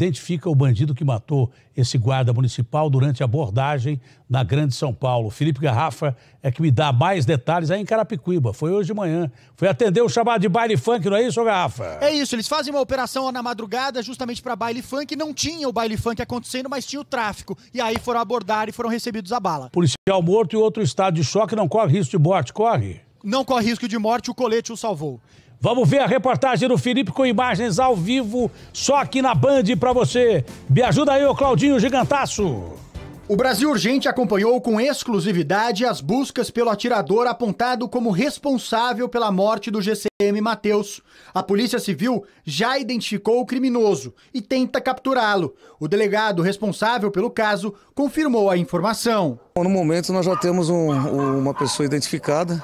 identifica o bandido que matou esse guarda municipal durante a abordagem na Grande São Paulo. Felipe Garrafa é que me dá mais detalhes aí em Carapicuíba. Foi hoje de manhã. Foi atender o chamado de baile funk, não é isso, Garrafa? É isso, eles fazem uma operação na madrugada justamente para baile funk. Não tinha o baile funk acontecendo, mas tinha o tráfico. E aí foram abordar e foram recebidos a bala. Policial morto e outro estado de choque não corre risco de morte, corre? Não corre risco de morte, o colete o salvou. Vamos ver a reportagem do Felipe com imagens ao vivo, só aqui na Band para você. Me ajuda aí, ô Claudinho Gigantaço. O Brasil Urgente acompanhou com exclusividade as buscas pelo atirador apontado como responsável pela morte do GCM Mateus. A Polícia Civil já identificou o criminoso e tenta capturá-lo. O delegado responsável pelo caso confirmou a informação. No momento nós já temos um, uma pessoa identificada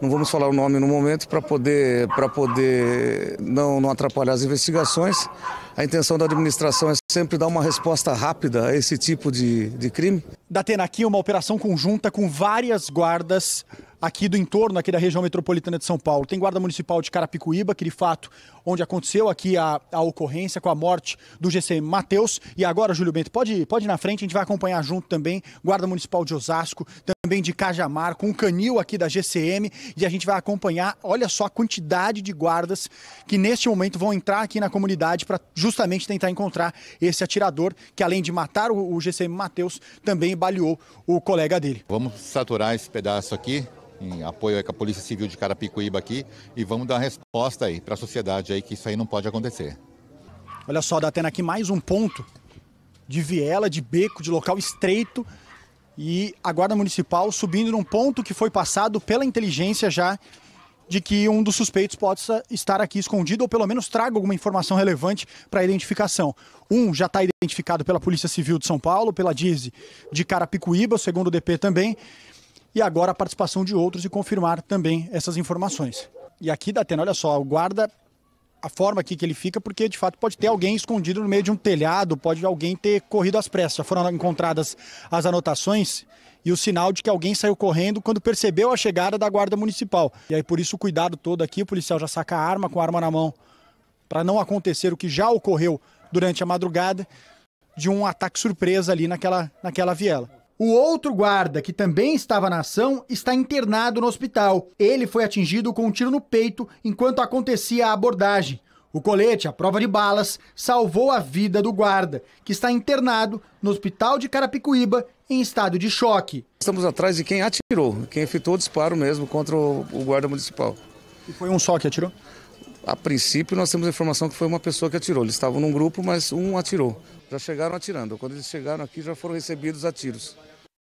não vamos falar o nome no momento, para poder, pra poder não, não atrapalhar as investigações. A intenção da administração é sempre dar uma resposta rápida a esse tipo de, de crime. Da Tenaqui uma operação conjunta com várias guardas aqui do entorno, aqui da região metropolitana de São Paulo. Tem guarda municipal de Carapicuíba, que de fato, onde aconteceu aqui a, a ocorrência com a morte do GC Matheus. E agora, Júlio Bento, pode, pode ir na frente, a gente vai acompanhar junto também, guarda municipal de Osasco, também de Cajamar, com um canil aqui da GCM, e a gente vai acompanhar, olha só a quantidade de guardas que neste momento vão entrar aqui na comunidade para justamente tentar encontrar esse atirador, que além de matar o, o GCM Matheus, também baleou o colega dele. Vamos saturar esse pedaço aqui em apoio aí com a Polícia Civil de Carapicuíba aqui e vamos dar resposta aí para a sociedade aí que isso aí não pode acontecer. Olha só, Datena, aqui mais um ponto de viela, de beco, de local estreito e a Guarda Municipal subindo num ponto que foi passado pela inteligência já de que um dos suspeitos possa estar aqui escondido ou pelo menos traga alguma informação relevante para a identificação. Um já está identificado pela Polícia Civil de São Paulo, pela Dize de Carapicuíba, segundo o DP também, e agora a participação de outros e confirmar também essas informações. E aqui, Datena, olha só, o guarda, a forma aqui que ele fica, porque de fato pode ter alguém escondido no meio de um telhado, pode alguém ter corrido às pressas. Já foram encontradas as anotações e o sinal de que alguém saiu correndo quando percebeu a chegada da guarda municipal. E aí, por isso, o cuidado todo aqui, o policial já saca a arma com a arma na mão, para não acontecer o que já ocorreu durante a madrugada de um ataque surpresa ali naquela, naquela viela. O outro guarda, que também estava na ação, está internado no hospital. Ele foi atingido com um tiro no peito enquanto acontecia a abordagem. O colete, à prova de balas, salvou a vida do guarda, que está internado no hospital de Carapicuíba em estado de choque. Estamos atrás de quem atirou, quem efetuou o disparo mesmo contra o guarda municipal. E foi um só que atirou? A princípio, nós temos a informação que foi uma pessoa que atirou. Eles estavam num grupo, mas um atirou. Já chegaram atirando. Quando eles chegaram aqui, já foram recebidos a tiros.